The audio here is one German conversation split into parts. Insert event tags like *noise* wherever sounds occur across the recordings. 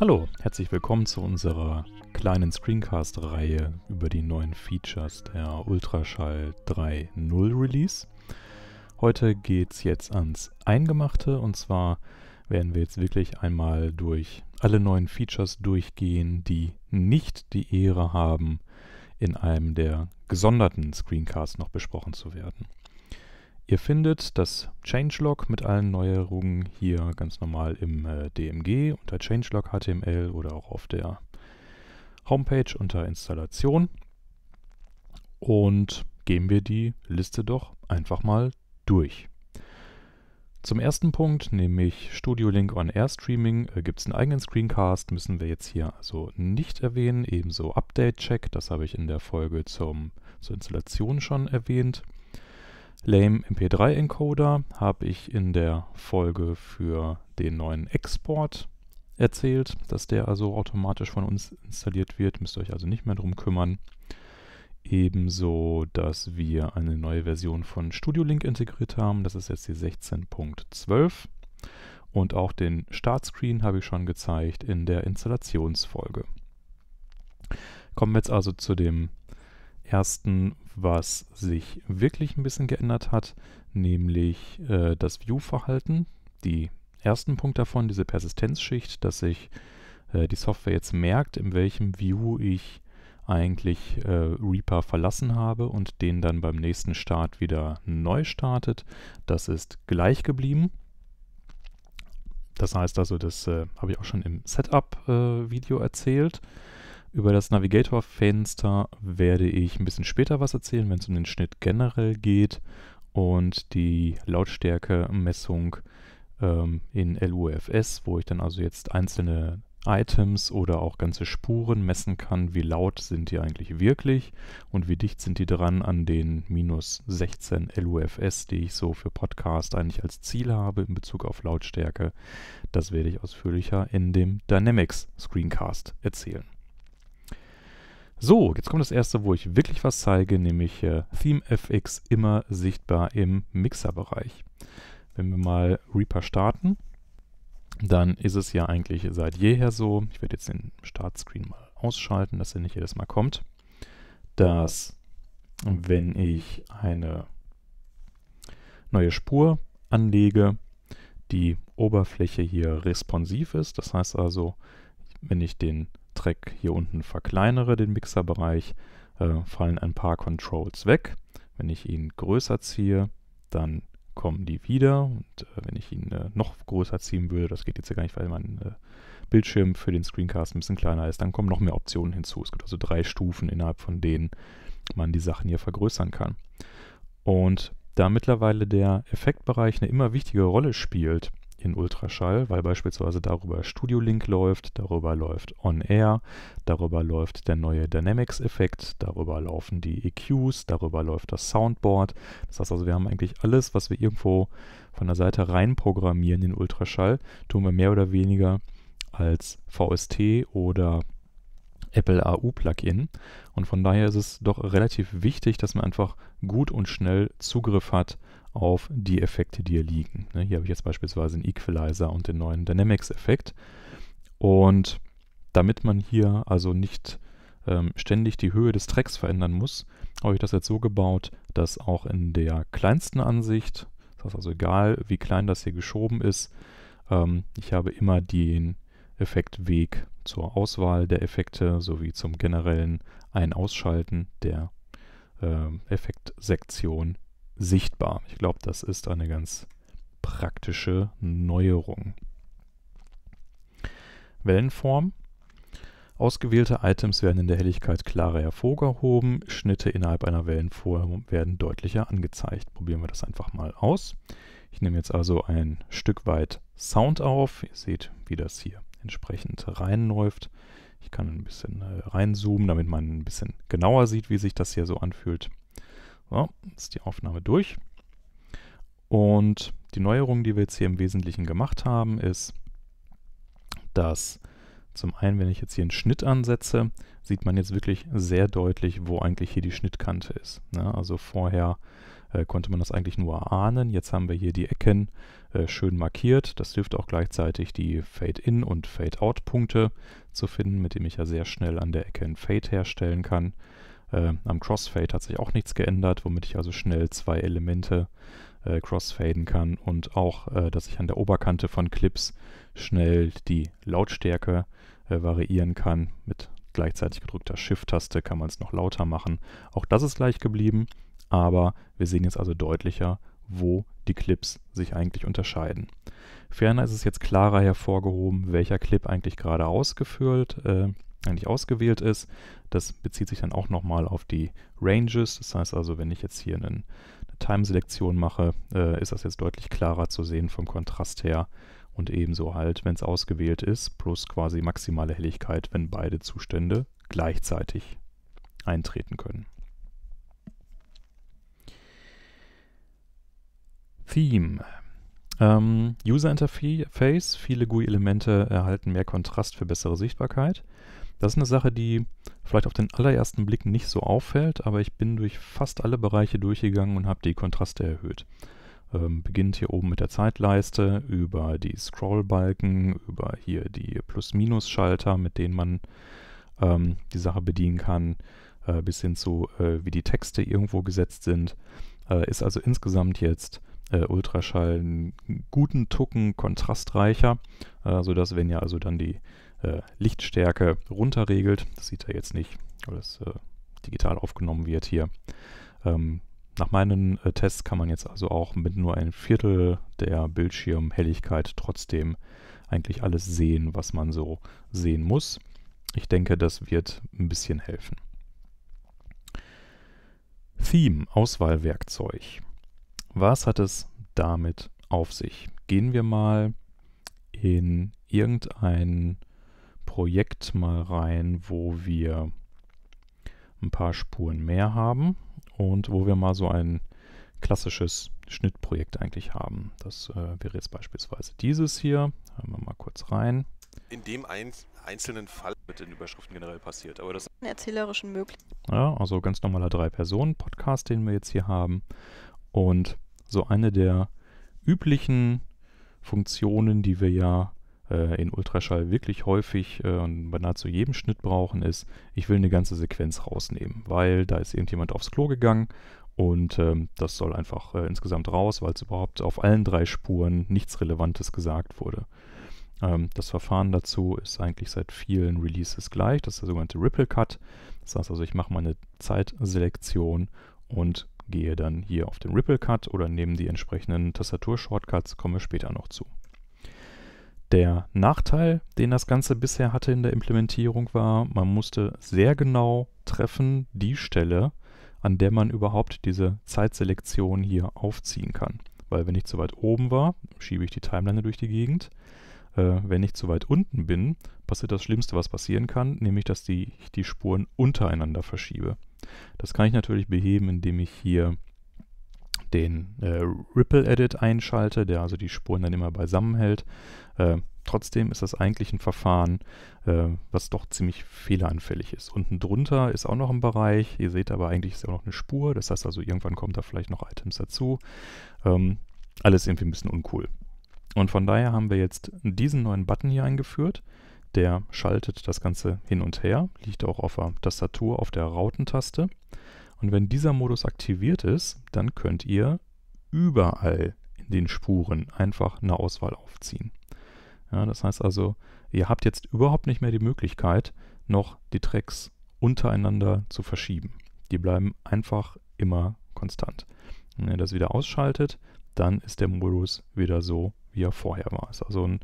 Hallo, herzlich willkommen zu unserer kleinen Screencast-Reihe über die neuen Features der Ultraschall 3.0 Release. Heute geht's jetzt ans Eingemachte und zwar werden wir jetzt wirklich einmal durch alle neuen Features durchgehen, die nicht die Ehre haben, in einem der gesonderten Screencasts noch besprochen zu werden. Ihr findet das Changelog mit allen Neuerungen hier ganz normal im äh, DMG unter Changelog HTML oder auch auf der Homepage unter Installation. Und gehen wir die Liste doch einfach mal durch. Zum ersten Punkt, nämlich Studio Link on Air Streaming, äh, gibt es einen eigenen Screencast, müssen wir jetzt hier also nicht erwähnen. Ebenso Update Check, das habe ich in der Folge zum, zur Installation schon erwähnt. Lame MP3 Encoder habe ich in der Folge für den neuen Export erzählt, dass der also automatisch von uns installiert wird. Müsst ihr euch also nicht mehr drum kümmern. Ebenso, dass wir eine neue Version von Studio Link integriert haben. Das ist jetzt die 16.12. Und auch den Startscreen habe ich schon gezeigt in der Installationsfolge. Kommen wir jetzt also zu dem ersten, was sich wirklich ein bisschen geändert hat, nämlich äh, das View-Verhalten. Die ersten Punkt davon, diese Persistenzschicht, dass sich äh, die Software jetzt merkt, in welchem View ich eigentlich äh, Reaper verlassen habe und den dann beim nächsten Start wieder neu startet. Das ist gleich geblieben. Das heißt also, das äh, habe ich auch schon im Setup-Video äh, erzählt. Über das Navigator-Fenster werde ich ein bisschen später was erzählen, wenn es um den Schnitt generell geht und die Lautstärke-Messung ähm, in LUFS, wo ich dann also jetzt einzelne Items oder auch ganze Spuren messen kann, wie laut sind die eigentlich wirklich und wie dicht sind die dran an den minus 16 LUFS, die ich so für Podcast eigentlich als Ziel habe in Bezug auf Lautstärke. Das werde ich ausführlicher in dem Dynamics Screencast erzählen. So, jetzt kommt das erste, wo ich wirklich was zeige, nämlich äh, ThemeFX immer sichtbar im Mixer-Bereich. Wenn wir mal Reaper starten, dann ist es ja eigentlich seit jeher so, ich werde jetzt den Startscreen mal ausschalten, dass er nicht jedes Mal kommt, dass wenn ich eine neue Spur anlege, die Oberfläche hier responsiv ist. Das heißt also, wenn ich den Track hier unten verkleinere, den Mixerbereich, äh, fallen ein paar Controls weg. Wenn ich ihn größer ziehe, dann kommen die wieder. Und äh, wenn ich ihn äh, noch größer ziehen würde, das geht jetzt ja gar nicht, weil mein äh, Bildschirm für den Screencast ein bisschen kleiner ist, dann kommen noch mehr Optionen hinzu. Es gibt also drei Stufen, innerhalb von denen man die Sachen hier vergrößern kann. Und da mittlerweile der Effektbereich eine immer wichtige Rolle spielt, in Ultraschall, weil beispielsweise darüber Studio Link läuft, darüber läuft On Air, darüber läuft der neue Dynamics-Effekt, darüber laufen die EQs, darüber läuft das Soundboard. Das heißt also, wir haben eigentlich alles, was wir irgendwo von der Seite rein programmieren in Ultraschall, tun wir mehr oder weniger als VST oder Apple AU-Plugin. Und von daher ist es doch relativ wichtig, dass man einfach gut und schnell Zugriff hat auf die Effekte, die hier liegen. Ne, hier habe ich jetzt beispielsweise einen Equalizer und den neuen Dynamics-Effekt. Und damit man hier also nicht ähm, ständig die Höhe des Tracks verändern muss, habe ich das jetzt so gebaut, dass auch in der kleinsten Ansicht, das ist also egal, wie klein das hier geschoben ist, ähm, ich habe immer den Effektweg zur Auswahl der Effekte sowie zum generellen Ein-Ausschalten der äh, Effektsektion sichtbar. Ich glaube, das ist eine ganz praktische Neuerung. Wellenform. Ausgewählte Items werden in der Helligkeit klarer hervorgehoben, Schnitte innerhalb einer Wellenform werden deutlicher angezeigt. Probieren wir das einfach mal aus. Ich nehme jetzt also ein Stück weit Sound auf. Ihr seht, wie das hier entsprechend reinläuft. Ich kann ein bisschen äh, reinzoomen, damit man ein bisschen genauer sieht, wie sich das hier so anfühlt. So, ist die Aufnahme durch. Und die Neuerung, die wir jetzt hier im Wesentlichen gemacht haben, ist, dass zum einen, wenn ich jetzt hier einen Schnitt ansetze, sieht man jetzt wirklich sehr deutlich, wo eigentlich hier die Schnittkante ist. Ne? Also vorher äh, konnte man das eigentlich nur ahnen. Jetzt haben wir hier die Ecken äh, schön markiert. Das dürfte auch gleichzeitig die Fade-In- und Fade-Out-Punkte zu finden, mit dem ich ja sehr schnell an der Ecke ein Fade herstellen kann. Äh, am Crossfade hat sich auch nichts geändert, womit ich also schnell zwei Elemente äh, crossfaden kann und auch, äh, dass ich an der Oberkante von Clips schnell die Lautstärke äh, variieren kann. Mit gleichzeitig gedrückter Shift-Taste kann man es noch lauter machen. Auch das ist gleich geblieben, aber wir sehen jetzt also deutlicher, wo die Clips sich eigentlich unterscheiden. Ferner ist es jetzt klarer hervorgehoben, welcher Clip eigentlich gerade ausgeführt, äh, eigentlich ausgewählt ist. Das bezieht sich dann auch nochmal auf die Ranges. Das heißt also, wenn ich jetzt hier einen, eine Time-Selektion mache, äh, ist das jetzt deutlich klarer zu sehen vom Kontrast her. Und ebenso halt, wenn es ausgewählt ist, plus quasi maximale Helligkeit, wenn beide Zustände gleichzeitig eintreten können. Theme. Ähm, User Interface, viele GUI-Elemente erhalten mehr Kontrast für bessere Sichtbarkeit. Das ist eine Sache, die vielleicht auf den allerersten Blick nicht so auffällt, aber ich bin durch fast alle Bereiche durchgegangen und habe die Kontraste erhöht. Ähm, beginnt hier oben mit der Zeitleiste, über die Scrollbalken, über hier die Plus-Minus-Schalter, mit denen man ähm, die Sache bedienen kann, äh, bis hin zu, äh, wie die Texte irgendwo gesetzt sind. Äh, ist also insgesamt jetzt äh, Ultraschall einen guten Tucken kontrastreicher, äh, sodass, wenn ihr also dann die äh, Lichtstärke runterregelt. Das sieht er jetzt nicht, weil es äh, digital aufgenommen wird hier. Ähm, nach meinen äh, Tests kann man jetzt also auch mit nur ein Viertel der Bildschirmhelligkeit trotzdem eigentlich alles sehen, was man so sehen muss. Ich denke, das wird ein bisschen helfen. Theme, Auswahlwerkzeug. Was hat es damit auf sich? Gehen wir mal in irgendein Projekt mal rein, wo wir ein paar Spuren mehr haben und wo wir mal so ein klassisches Schnittprojekt eigentlich haben. Das äh, wäre jetzt beispielsweise dieses hier. Hören wir mal kurz rein. In dem ein einzelnen Fall mit den Überschriften generell passiert, aber das ist erzählerischen Möglichkeiten. Ja, also ganz normaler Drei-Personen-Podcast, den wir jetzt hier haben. Und so eine der üblichen Funktionen, die wir ja äh, in Ultraschall wirklich häufig äh, und bei nahezu jedem Schnitt brauchen, ist, ich will eine ganze Sequenz rausnehmen, weil da ist irgendjemand aufs Klo gegangen und ähm, das soll einfach äh, insgesamt raus, weil es überhaupt auf allen drei Spuren nichts Relevantes gesagt wurde. Ähm, das Verfahren dazu ist eigentlich seit vielen Releases gleich. Das ist der sogenannte Ripple Cut. Das heißt also, ich mache meine Zeitselektion und gehe dann hier auf den Ripple Cut oder nehme die entsprechenden Tastatur-Shortcuts, komme später noch zu. Der Nachteil, den das Ganze bisher hatte in der Implementierung, war, man musste sehr genau treffen die Stelle, an der man überhaupt diese Zeitselektion hier aufziehen kann. Weil wenn ich zu weit oben war, schiebe ich die Timeline durch die Gegend. Äh, wenn ich zu weit unten bin, passiert das Schlimmste, was passieren kann, nämlich dass die, ich die Spuren untereinander verschiebe. Das kann ich natürlich beheben, indem ich hier den äh, Ripple Edit einschalte, der also die Spuren dann immer beisammen hält. Äh, trotzdem ist das eigentlich ein Verfahren, äh, was doch ziemlich fehleranfällig ist. Unten drunter ist auch noch ein Bereich, ihr seht aber eigentlich ist ja auch noch eine Spur, das heißt also irgendwann kommt da vielleicht noch Items dazu. Ähm, alles irgendwie ein bisschen uncool. Und von daher haben wir jetzt diesen neuen Button hier eingeführt. Der schaltet das Ganze hin und her, liegt auch auf der Tastatur auf der Rautentaste. taste und wenn dieser Modus aktiviert ist, dann könnt ihr überall in den Spuren einfach eine Auswahl aufziehen. Ja, das heißt also, ihr habt jetzt überhaupt nicht mehr die Möglichkeit, noch die Tracks untereinander zu verschieben. Die bleiben einfach immer konstant. Wenn ihr das wieder ausschaltet, dann ist der Modus wieder so, wie er vorher war. Es Ist also ein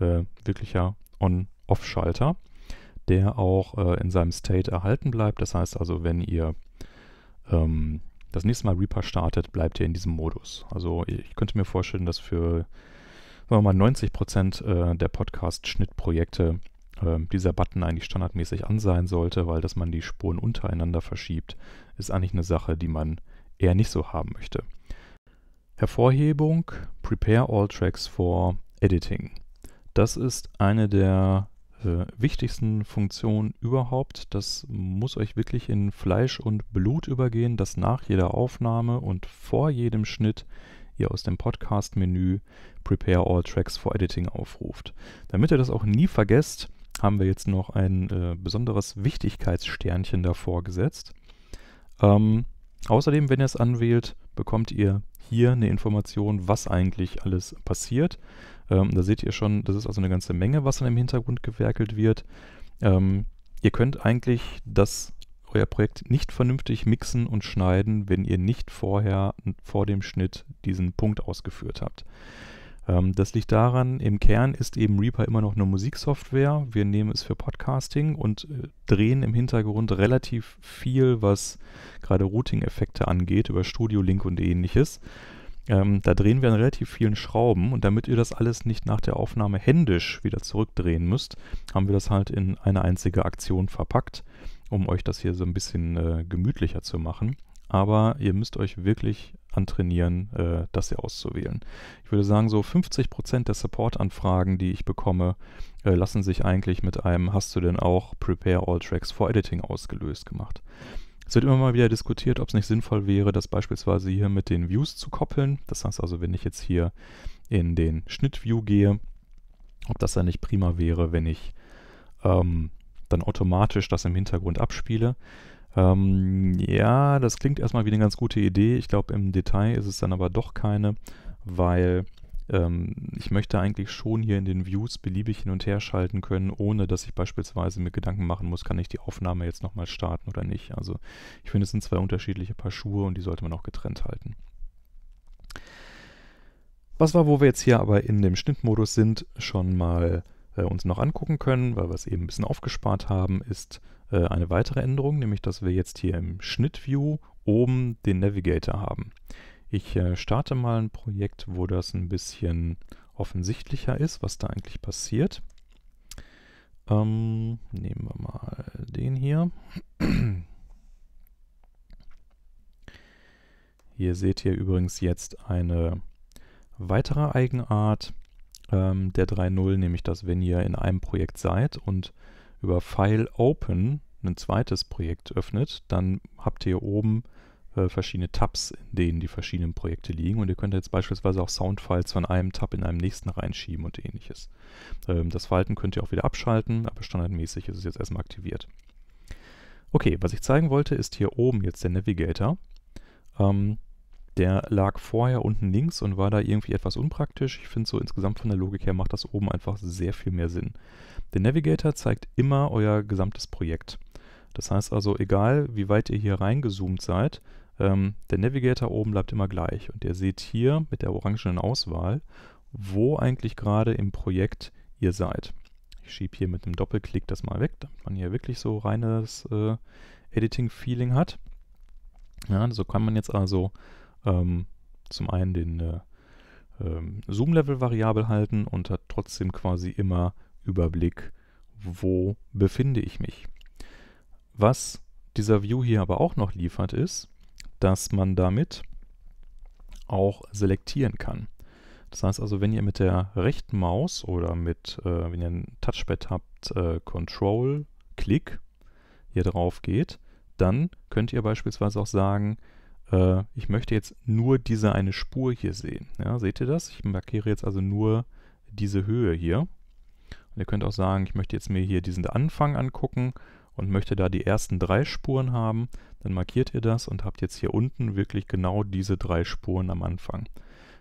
äh, wirklicher On-Off-Schalter, der auch äh, in seinem State erhalten bleibt. Das heißt also, wenn ihr ähm, das nächste Mal Reaper startet, bleibt ihr in diesem Modus. Also ich könnte mir vorstellen, dass für sagen wir mal 90 Prozent äh, der Podcast-Schnittprojekte äh, dieser Button eigentlich standardmäßig an sein sollte, weil dass man die Spuren untereinander verschiebt, ist eigentlich eine Sache, die man eher nicht so haben möchte. Hervorhebung: Prepare all tracks for editing. Das ist eine der äh, wichtigsten Funktionen überhaupt. Das muss euch wirklich in Fleisch und Blut übergehen, dass nach jeder Aufnahme und vor jedem Schnitt ihr aus dem Podcast-Menü Prepare All Tracks for Editing aufruft. Damit ihr das auch nie vergesst, haben wir jetzt noch ein äh, besonderes Wichtigkeitssternchen davor gesetzt. Ähm, außerdem, wenn ihr es anwählt, bekommt ihr hier eine Information, was eigentlich alles passiert. Ähm, da seht ihr schon, das ist also eine ganze Menge, was dann im Hintergrund gewerkelt wird. Ähm, ihr könnt eigentlich das euer Projekt nicht vernünftig mixen und schneiden, wenn ihr nicht vorher vor dem Schnitt diesen Punkt ausgeführt habt. Ähm, das liegt daran, im Kern ist eben Reaper immer noch eine Musiksoftware. Wir nehmen es für Podcasting und äh, drehen im Hintergrund relativ viel, was gerade Routing-Effekte angeht, über Studio Link und ähnliches. Ähm, da drehen wir an relativ vielen Schrauben und damit ihr das alles nicht nach der Aufnahme händisch wieder zurückdrehen müsst, haben wir das halt in eine einzige Aktion verpackt, um euch das hier so ein bisschen äh, gemütlicher zu machen. Aber ihr müsst euch wirklich antrainieren, äh, das hier auszuwählen. Ich würde sagen, so 50% der Support-Anfragen, die ich bekomme, äh, lassen sich eigentlich mit einem Hast du denn auch Prepare All Tracks for Editing ausgelöst gemacht. Es wird immer mal wieder diskutiert, ob es nicht sinnvoll wäre, das beispielsweise hier mit den Views zu koppeln. Das heißt also, wenn ich jetzt hier in den Schnittview gehe, ob das dann nicht prima wäre, wenn ich ähm, dann automatisch das im Hintergrund abspiele. Ähm, ja, das klingt erstmal wie eine ganz gute Idee. Ich glaube, im Detail ist es dann aber doch keine, weil ähm, ich möchte eigentlich schon hier in den Views beliebig hin und her schalten können, ohne dass ich beispielsweise mir Gedanken machen muss, kann ich die Aufnahme jetzt nochmal starten oder nicht. Also ich finde, es sind zwei unterschiedliche Paar Schuhe und die sollte man auch getrennt halten. Was war, wo wir jetzt hier aber in dem Schnittmodus sind, schon mal äh, uns noch angucken können, weil wir es eben ein bisschen aufgespart haben, ist äh, eine weitere Änderung, nämlich dass wir jetzt hier im Schnittview oben den Navigator haben. Ich äh, starte mal ein Projekt, wo das ein bisschen offensichtlicher ist, was da eigentlich passiert. Ähm, nehmen wir mal den hier. Hier seht ihr übrigens jetzt eine weitere Eigenart ähm, der 3.0, nämlich dass wenn ihr in einem Projekt seid und über File Open ein zweites Projekt öffnet, dann habt ihr oben äh, verschiedene Tabs, in denen die verschiedenen Projekte liegen. Und ihr könnt jetzt beispielsweise auch Soundfiles von einem Tab in einem nächsten reinschieben und ähnliches. Ähm, das Verhalten könnt ihr auch wieder abschalten, aber standardmäßig ist es jetzt erstmal aktiviert. Okay, was ich zeigen wollte, ist hier oben jetzt der Navigator. Ähm, der lag vorher unten links und war da irgendwie etwas unpraktisch. Ich finde so insgesamt von der Logik her macht das oben einfach sehr viel mehr Sinn. Der Navigator zeigt immer euer gesamtes Projekt. Das heißt also, egal wie weit ihr hier reingezoomt seid, ähm, der Navigator oben bleibt immer gleich und ihr seht hier mit der orangenen Auswahl, wo eigentlich gerade im Projekt ihr seid. Ich schiebe hier mit einem Doppelklick das mal weg, damit man hier wirklich so reines äh, Editing-Feeling hat. Ja, so kann man jetzt also ähm, zum einen den äh, ähm, Zoom-Level variabel halten und hat trotzdem quasi immer Überblick, wo befinde ich mich. Was dieser View hier aber auch noch liefert ist, dass man damit auch selektieren kann. Das heißt also, wenn ihr mit der rechten Maus oder mit, äh, wenn ihr ein Touchpad habt, äh, Control, Klick hier drauf geht, dann könnt ihr beispielsweise auch sagen, äh, ich möchte jetzt nur diese eine Spur hier sehen. Ja, seht ihr das? Ich markiere jetzt also nur diese Höhe hier. Und ihr könnt auch sagen, ich möchte jetzt mir hier diesen Anfang angucken und möchte da die ersten drei Spuren haben dann markiert ihr das und habt jetzt hier unten wirklich genau diese drei Spuren am Anfang.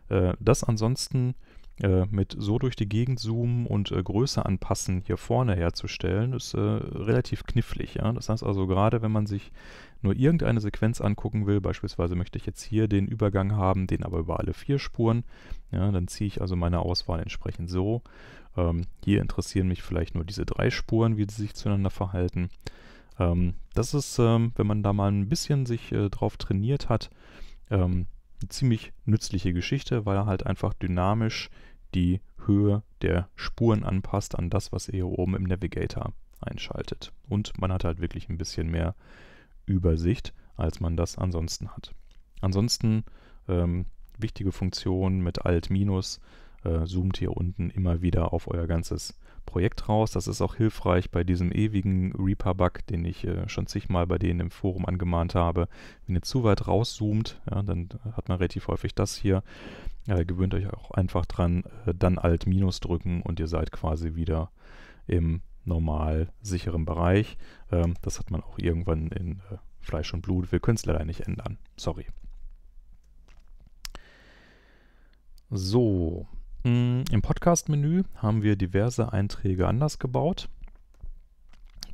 Äh, das ansonsten äh, mit so durch die Gegend zoomen und äh, Größe anpassen hier vorne herzustellen, ist äh, relativ knifflig. Ja? Das heißt also, gerade wenn man sich nur irgendeine Sequenz angucken will, beispielsweise möchte ich jetzt hier den Übergang haben, den aber über alle vier Spuren, ja, dann ziehe ich also meine Auswahl entsprechend so. Ähm, hier interessieren mich vielleicht nur diese drei Spuren, wie sie sich zueinander verhalten. Ähm, das ist, ähm, wenn man da mal ein bisschen sich äh, drauf trainiert hat, ähm, eine ziemlich nützliche Geschichte, weil er halt einfach dynamisch die Höhe der Spuren anpasst an das, was ihr hier oben im Navigator einschaltet. Und man hat halt wirklich ein bisschen mehr Übersicht, als man das ansonsten hat. Ansonsten ähm, wichtige Funktion mit Alt-Minus äh, zoomt hier unten immer wieder auf euer ganzes Projekt raus. Das ist auch hilfreich bei diesem ewigen Reaper-Bug, den ich äh, schon zigmal bei denen im Forum angemahnt habe. Wenn ihr zu weit rauszoomt, ja, dann äh, hat man relativ häufig das hier. Ja, äh, gewöhnt euch auch einfach dran, äh, dann Alt-Minus drücken und ihr seid quasi wieder im normal sicheren Bereich. Ähm, das hat man auch irgendwann in äh, Fleisch und Blut. Wir können es leider nicht ändern. Sorry. So, Mm, Im Podcast-Menü haben wir diverse Einträge anders gebaut.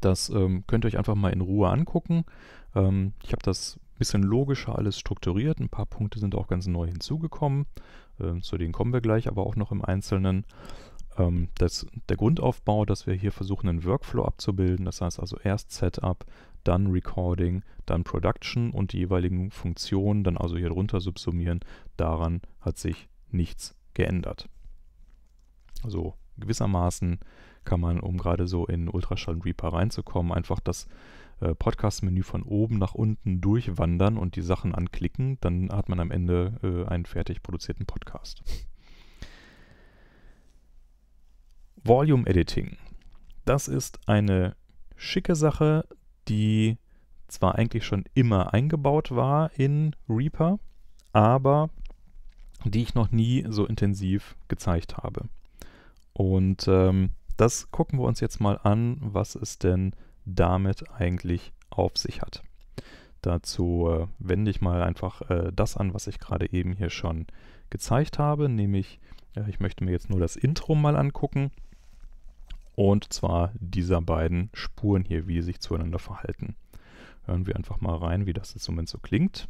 Das ähm, könnt ihr euch einfach mal in Ruhe angucken. Ähm, ich habe das ein bisschen logischer alles strukturiert. Ein paar Punkte sind auch ganz neu hinzugekommen. Ähm, zu denen kommen wir gleich, aber auch noch im Einzelnen. Ähm, das, der Grundaufbau, dass wir hier versuchen, einen Workflow abzubilden. Das heißt also erst Setup, dann Recording, dann Production und die jeweiligen Funktionen dann also hier drunter subsumieren. Daran hat sich nichts geändert. Also gewissermaßen kann man, um gerade so in Ultraschall und Reaper reinzukommen, einfach das äh, Podcast-Menü von oben nach unten durchwandern und die Sachen anklicken. Dann hat man am Ende äh, einen fertig produzierten Podcast. Volume Editing. Das ist eine schicke Sache, die zwar eigentlich schon immer eingebaut war in Reaper, aber die ich noch nie so intensiv gezeigt habe. Und ähm, das gucken wir uns jetzt mal an, was es denn damit eigentlich auf sich hat. Dazu äh, wende ich mal einfach äh, das an, was ich gerade eben hier schon gezeigt habe, nämlich äh, ich möchte mir jetzt nur das Intro mal angucken und zwar dieser beiden Spuren hier, wie sie sich zueinander verhalten. Hören wir einfach mal rein, wie das jetzt im Moment so klingt.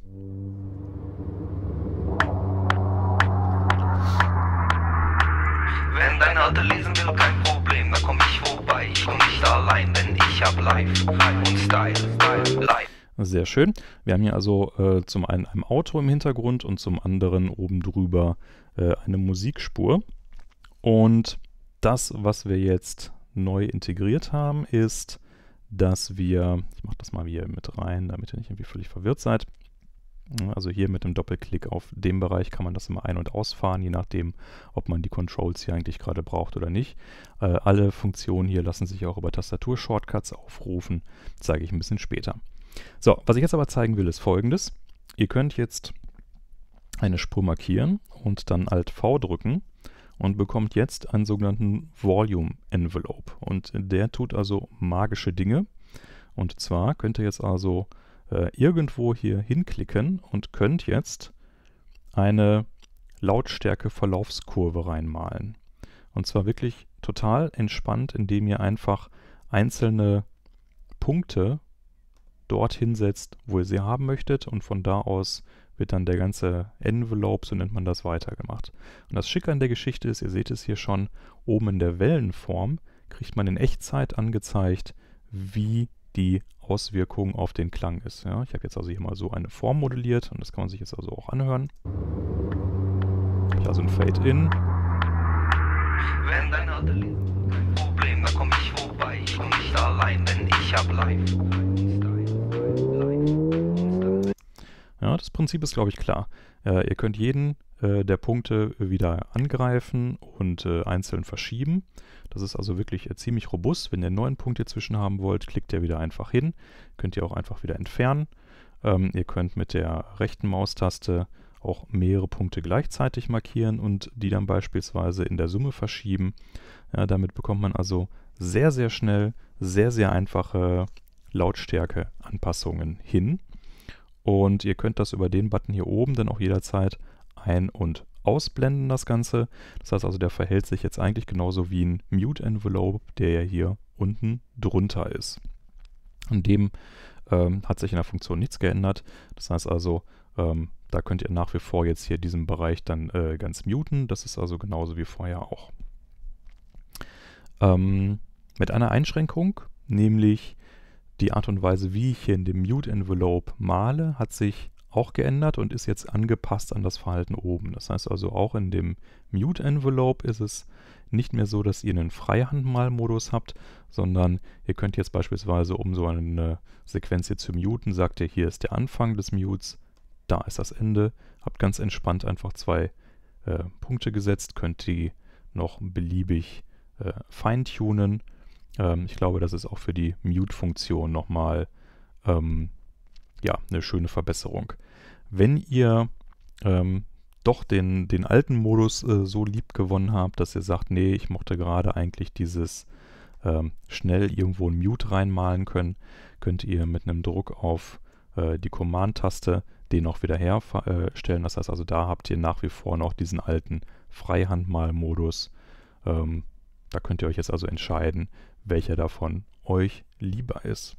Wenn deine Alte lesen will, kein Problem, dann komm ich vorbei. Ich komm nicht allein, denn ich hab Life und Style, Style, Life. Sehr schön. Wir haben hier also äh, zum einen ein Auto im Hintergrund und zum anderen oben drüber äh, eine Musikspur. Und das, was wir jetzt neu integriert haben, ist, dass wir, ich mache das mal hier mit rein, damit ihr nicht irgendwie völlig verwirrt seid, Ne? Also hier mit dem Doppelklick auf dem Bereich kann man das immer ein- und ausfahren, je nachdem, ob man die Controls hier eigentlich gerade braucht oder nicht. Äh, alle Funktionen hier lassen sich auch über Tastaturshortcuts aufrufen, zeige ich ein bisschen später. So, was ich jetzt aber zeigen will, ist folgendes. Ihr könnt jetzt eine Spur markieren und dann Alt-V drücken und bekommt jetzt einen sogenannten Volume Envelope. Und der tut also magische Dinge. Und zwar könnt ihr jetzt also äh, irgendwo hier hinklicken und könnt jetzt eine Lautstärke-Verlaufskurve reinmalen. Und zwar wirklich total entspannt, indem ihr einfach einzelne Punkte dorthin setzt, wo ihr sie haben möchtet und von da aus wird dann der ganze Envelope, so nennt man das, weitergemacht. Und das Schicke an der Geschichte ist, ihr seht es hier schon, oben in der Wellenform kriegt man in Echtzeit angezeigt, wie die Auswirkung auf den Klang ist. Ja, ich habe jetzt also hier mal so eine Form modelliert und das kann man sich jetzt also auch anhören. Ich also ein Fade-In. Wenn dein Problem, dann komm ich vorbei. Ich komm nicht allein, denn ich hab live. Ja, das Prinzip ist, glaube ich, klar. Äh, ihr könnt jeden äh, der Punkte wieder angreifen und äh, einzeln verschieben. Das ist also wirklich äh, ziemlich robust. Wenn ihr einen neuen Punkt hier zwischen haben wollt, klickt ihr wieder einfach hin. Könnt ihr auch einfach wieder entfernen. Ähm, ihr könnt mit der rechten Maustaste auch mehrere Punkte gleichzeitig markieren und die dann beispielsweise in der Summe verschieben. Ja, damit bekommt man also sehr, sehr schnell, sehr, sehr einfache Lautstärke-Anpassungen hin. Und ihr könnt das über den Button hier oben dann auch jederzeit ein- und ausblenden das Ganze. Das heißt also, der verhält sich jetzt eigentlich genauso wie ein Mute-Envelope, der ja hier unten drunter ist. An dem ähm, hat sich in der Funktion nichts geändert. Das heißt also, ähm, da könnt ihr nach wie vor jetzt hier diesen Bereich dann äh, ganz muten. Das ist also genauso wie vorher auch. Ähm, mit einer Einschränkung, nämlich die Art und Weise, wie ich hier in dem Mute-Envelope male, hat sich auch geändert und ist jetzt angepasst an das Verhalten oben. Das heißt also auch in dem Mute-Envelope ist es nicht mehr so, dass ihr einen Freihandmalmodus habt, sondern ihr könnt jetzt beispielsweise, um so eine Sequenz hier zu muten, sagt ihr, hier ist der Anfang des Mutes, da ist das Ende, habt ganz entspannt einfach zwei äh, Punkte gesetzt, könnt die noch beliebig äh, feintunen. Ähm, ich glaube, das ist auch für die Mute-Funktion nochmal ähm, ja, eine schöne Verbesserung. Wenn ihr ähm, doch den, den alten Modus äh, so lieb gewonnen habt, dass ihr sagt, nee, ich mochte gerade eigentlich dieses ähm, schnell irgendwo ein Mute reinmalen können, könnt ihr mit einem Druck auf äh, die Command-Taste den auch wieder herstellen. Äh, das heißt also, da habt ihr nach wie vor noch diesen alten Freihandmal-Modus. Ähm, da könnt ihr euch jetzt also entscheiden, welcher davon euch lieber ist.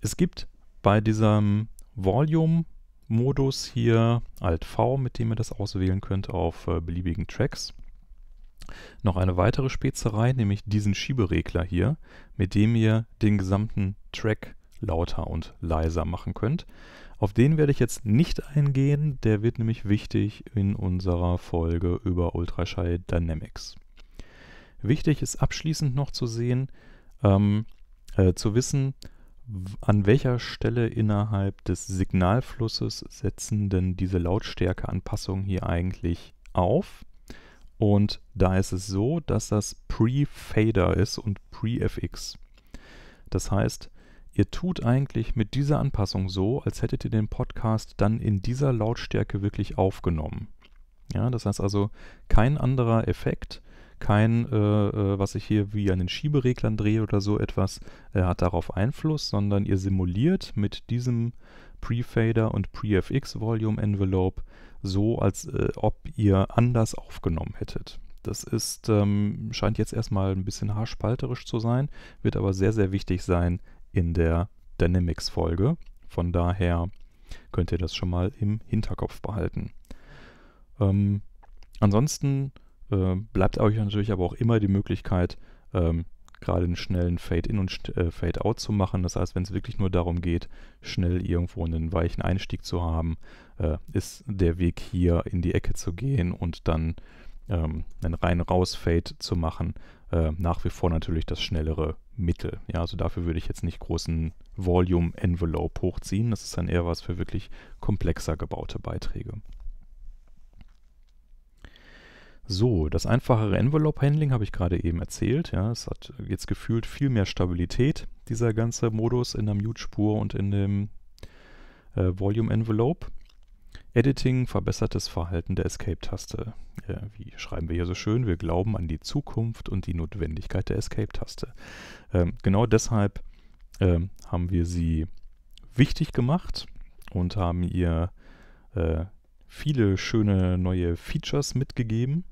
Es gibt bei diesem Volume-Modus hier Alt-V, mit dem ihr das auswählen könnt auf äh, beliebigen Tracks, noch eine weitere Spezerei, nämlich diesen Schieberegler hier, mit dem ihr den gesamten Track lauter und leiser machen könnt. Auf den werde ich jetzt nicht eingehen, der wird nämlich wichtig in unserer Folge über Ultraschall Dynamics. Wichtig ist abschließend noch zu sehen, ähm, äh, zu wissen, an welcher Stelle innerhalb des Signalflusses setzen denn diese Lautstärkeanpassungen hier eigentlich auf? Und da ist es so, dass das Pre-Fader ist und Pre-FX. Das heißt, ihr tut eigentlich mit dieser Anpassung so, als hättet ihr den Podcast dann in dieser Lautstärke wirklich aufgenommen. Ja, das heißt also kein anderer Effekt, kein, äh, äh, was ich hier wie an den Schiebereglern drehe oder so etwas, äh, hat darauf Einfluss, sondern ihr simuliert mit diesem Prefader und Prefx Volume Envelope so, als äh, ob ihr anders aufgenommen hättet. Das ist, ähm, scheint jetzt erstmal ein bisschen haarspalterisch zu sein, wird aber sehr, sehr wichtig sein in der Dynamics-Folge. Von daher könnt ihr das schon mal im Hinterkopf behalten. Ähm, ansonsten ähm, bleibt euch natürlich aber auch immer die Möglichkeit, ähm, gerade einen schnellen Fade-In und äh, Fade-Out zu machen. Das heißt, wenn es wirklich nur darum geht, schnell irgendwo einen weichen Einstieg zu haben, äh, ist der Weg hier in die Ecke zu gehen und dann ähm, einen rein-raus-Fade zu machen, äh, nach wie vor natürlich das schnellere Mittel. Ja, also dafür würde ich jetzt nicht großen Volume-Envelope hochziehen. Das ist dann eher was für wirklich komplexer gebaute Beiträge. So, das einfachere Envelope-Handling habe ich gerade eben erzählt. Ja, es hat jetzt gefühlt viel mehr Stabilität, dieser ganze Modus in der Mute-Spur und in dem äh, Volume-Envelope. Editing, verbessert das Verhalten der Escape-Taste. Ja, äh, wie schreiben wir hier so schön? Wir glauben an die Zukunft und die Notwendigkeit der Escape-Taste. Ähm, genau deshalb ähm, haben wir sie wichtig gemacht und haben ihr äh, viele schöne neue Features mitgegeben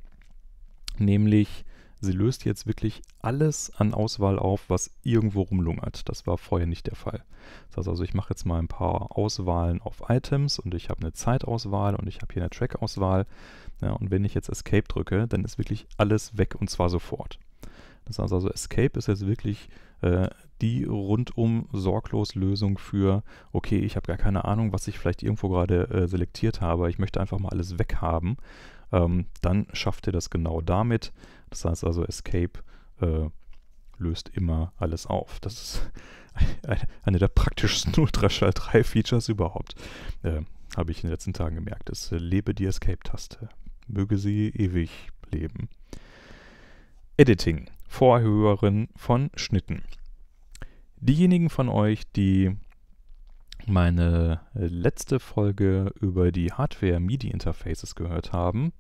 nämlich sie löst jetzt wirklich alles an Auswahl auf, was irgendwo rumlungert. Das war vorher nicht der Fall. Das heißt also, ich mache jetzt mal ein paar Auswahlen auf Items und ich habe eine Zeitauswahl und ich habe hier eine Track-Auswahl. Ja, und wenn ich jetzt Escape drücke, dann ist wirklich alles weg und zwar sofort. Das heißt also, Escape ist jetzt wirklich äh, die rundum sorglos Lösung für, okay, ich habe gar keine Ahnung, was ich vielleicht irgendwo gerade äh, selektiert habe. Ich möchte einfach mal alles weghaben ähm, dann schafft ihr das genau damit. Das heißt also, Escape äh, löst immer alles auf. Das ist *laughs* eine der praktischsten *laughs* Ultraschall-3-Features überhaupt. Äh, Habe ich in den letzten Tagen gemerkt. Es äh, lebe die Escape-Taste. Möge sie ewig leben. Editing. Vorhören von Schnitten. Diejenigen von euch, die meine äh, letzte Folge über die Hardware MIDI-Interfaces gehört haben,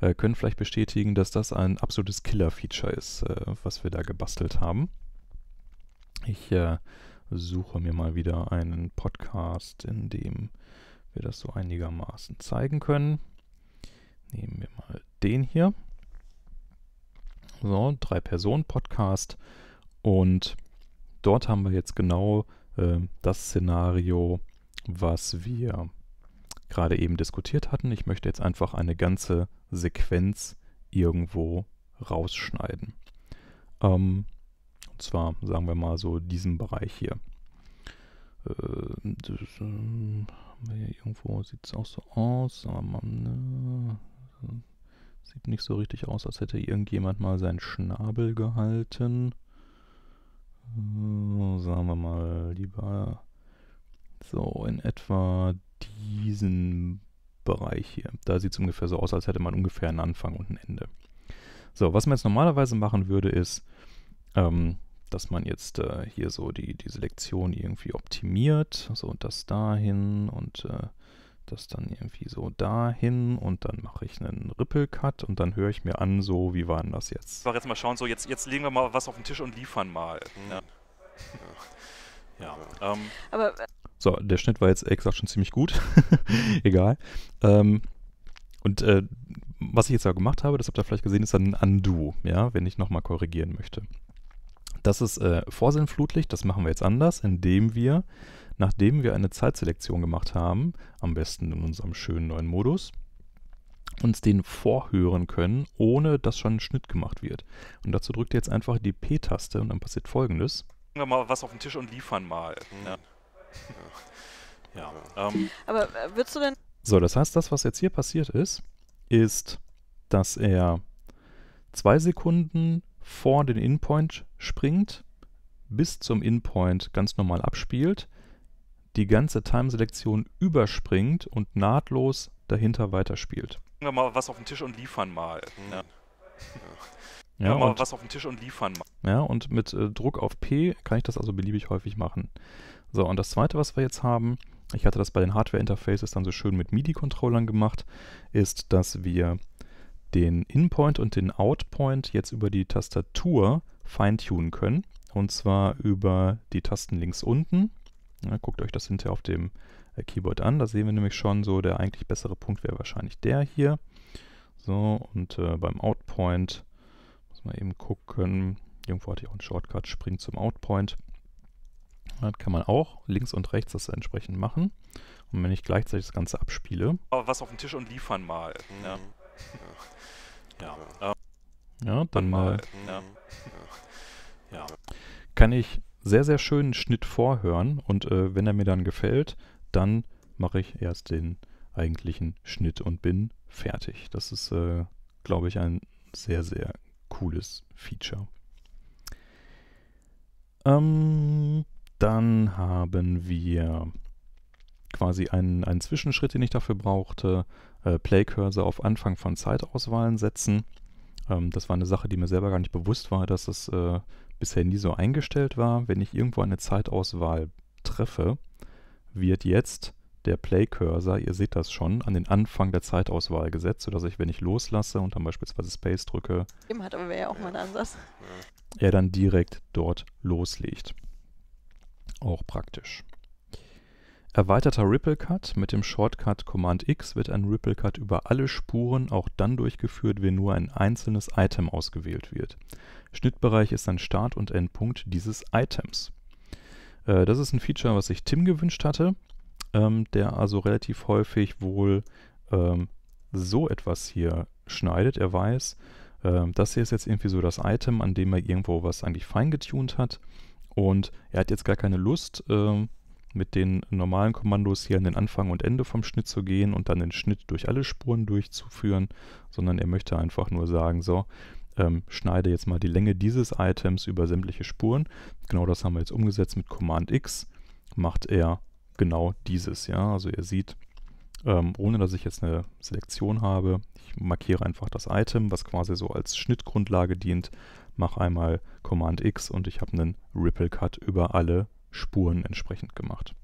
äh, können vielleicht bestätigen, dass das ein absolutes Killer-Feature ist, äh, was wir da gebastelt haben. Ich suche mir mal wieder einen Podcast, in dem wir das so einigermaßen zeigen können. Nehmen wir mal den hier. So, Drei-Personen-Podcast. Und dort haben wir jetzt genau ähm, das Szenario, was wir gerade eben diskutiert hatten. Ich möchte jetzt einfach eine ganze Sequenz irgendwo rausschneiden. Ähm, und zwar, sagen wir mal so, diesen Bereich hier. Äh, das, äh, irgendwo sieht es auch so aus, aber man, ne, sieht nicht so richtig aus, als hätte irgendjemand mal seinen Schnabel gehalten sagen wir mal, lieber so in etwa diesen Bereich hier. Da sieht es ungefähr so aus, als hätte man ungefähr einen Anfang und ein Ende. So, was man jetzt normalerweise machen würde, ist, ähm, dass man jetzt äh, hier so die, die Selektion irgendwie optimiert, so und das dahin und äh, das dann irgendwie so dahin und dann mache ich einen Ripple-Cut und dann höre ich mir an, so, wie war denn das jetzt? So, jetzt mal schauen, so, jetzt, jetzt legen wir mal was auf den Tisch und liefern mal. Mhm. Ja. *laughs* ja. Ähm. Aber, so, der Schnitt war jetzt exakt schon ziemlich gut. *laughs* Egal. Ähm, und äh, was ich jetzt da gemacht habe, das habt ihr vielleicht gesehen, ist dann ein Undo, ja, wenn ich nochmal korrigieren möchte. Das ist äh, Vorsintflutlicht, das machen wir jetzt anders, indem wir nachdem wir eine Zeitselektion gemacht haben, am besten in unserem schönen neuen Modus, uns den vorhören können, ohne dass schon ein Schnitt gemacht wird. Und dazu drückt ihr jetzt einfach die P-Taste und dann passiert folgendes. Bringen wir mal was auf den Tisch und liefern mal. Hm. Ja. ja. ja. Ähm. Aber äh, würdest du denn... So, das heißt, das, was jetzt hier passiert ist, ist, dass er zwei Sekunden vor den Inpoint springt, bis zum Inpoint ganz normal abspielt die ganze Time-Selektion überspringt und nahtlos dahinter weiterspielt. Bringen wir mal was auf den Tisch und liefern mal. Hm. Ja, ja, mal und, was auf den Tisch und liefern mal. Ja, und mit äh, Druck auf P kann ich das also beliebig häufig machen. So, und das zweite, was wir jetzt haben, ich hatte das bei den Hardware-Interfaces dann so schön mit MIDI-Controllern gemacht, ist, dass wir den Inpoint und den Outpoint jetzt über die Tastatur feintunen können. Und zwar über die Tasten links unten ja, guckt euch das hinterher auf dem äh, Keyboard an. Da sehen wir nämlich schon so, der eigentlich bessere Punkt wäre wahrscheinlich der hier. So, und äh, beim Outpoint muss man eben gucken. Irgendwo hatte ich auch einen Shortcut, springt zum Outpoint. Das kann man auch links und rechts das entsprechend machen. Und wenn ich gleichzeitig das Ganze abspiele. Aber was auf den Tisch und liefern mal. Mhm. Ja. ja. ja dann mal. Mhm. Ja. Kann ich sehr, sehr schönen Schnitt vorhören und äh, wenn er mir dann gefällt, dann mache ich erst den eigentlichen Schnitt und bin fertig. Das ist, äh, glaube ich, ein sehr, sehr cooles Feature. Ähm, dann haben wir quasi einen, einen Zwischenschritt, den ich dafür brauchte. Äh, Play-Cursor auf Anfang von Zeitauswahlen setzen. Ähm, das war eine Sache, die mir selber gar nicht bewusst war, dass es äh, bisher nie so eingestellt war. Wenn ich irgendwo eine Zeitauswahl treffe, wird jetzt der Play-Cursor, ihr seht das schon, an den Anfang der Zeitauswahl gesetzt, sodass ich, wenn ich loslasse und dann beispielsweise Space drücke, hat aber ja auch mal einen Ansatz. er dann direkt dort loslegt. Auch praktisch erweiterter Ripple Cut mit dem Shortcut Command X wird ein Ripple Cut über alle Spuren auch dann durchgeführt, wenn nur ein einzelnes Item ausgewählt wird. Schnittbereich ist ein Start- und Endpunkt dieses Items. Äh, das ist ein Feature, was sich Tim gewünscht hatte, ähm, der also relativ häufig wohl ähm, so etwas hier schneidet. Er weiß, ähm, das hier ist jetzt irgendwie so das Item, an dem er irgendwo was eigentlich feingetunt hat. Und er hat jetzt gar keine Lust, äh, mit den normalen Kommandos hier an den Anfang und Ende vom Schnitt zu gehen und dann den Schnitt durch alle Spuren durchzuführen, sondern er möchte einfach nur sagen, so, ähm, schneide jetzt mal die Länge dieses Items über sämtliche Spuren. Genau das haben wir jetzt umgesetzt mit Command X, macht er genau dieses, ja, also ihr seht, ähm, ohne dass ich jetzt eine Selektion habe, ich markiere einfach das Item, was quasi so als Schnittgrundlage dient, mache einmal Command X und ich habe einen Ripple Cut über alle Spuren entsprechend gemacht.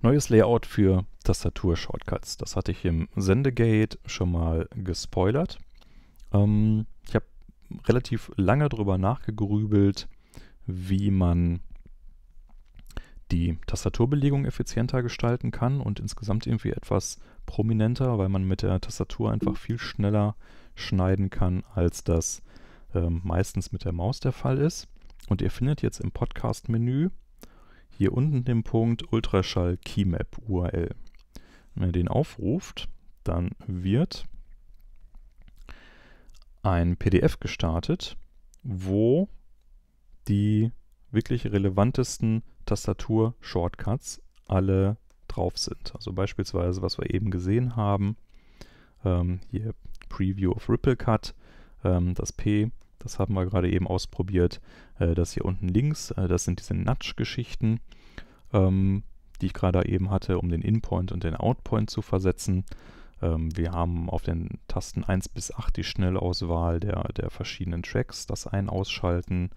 Neues Layout für Tastatur-Shortcuts. Das hatte ich im Sendegate schon mal gespoilert. Ähm, ich habe relativ lange darüber nachgegrübelt, wie man die Tastaturbelegung effizienter gestalten kann und insgesamt irgendwie etwas prominenter, weil man mit der Tastatur einfach viel schneller schneiden kann, als das ähm, meistens mit der Maus der Fall ist. Und ihr findet jetzt im Podcast-Menü hier unten den Punkt Ultraschall Keymap URL. Wenn ihr den aufruft, dann wird ein PDF gestartet, wo die wirklich relevantesten Tastatur-Shortcuts alle drauf sind. Also beispielsweise, was wir eben gesehen haben, ähm, hier Preview of Ripple Cut, ähm, das P das haben wir gerade eben ausprobiert. Äh, das hier unten links, äh, das sind diese Nudge-Geschichten, ähm, die ich gerade eben hatte, um den Inpoint und den Outpoint zu versetzen. Ähm, wir haben auf den Tasten 1 bis 8 die Schnellauswahl der, der verschiedenen Tracks, das Ein- Ausschalten,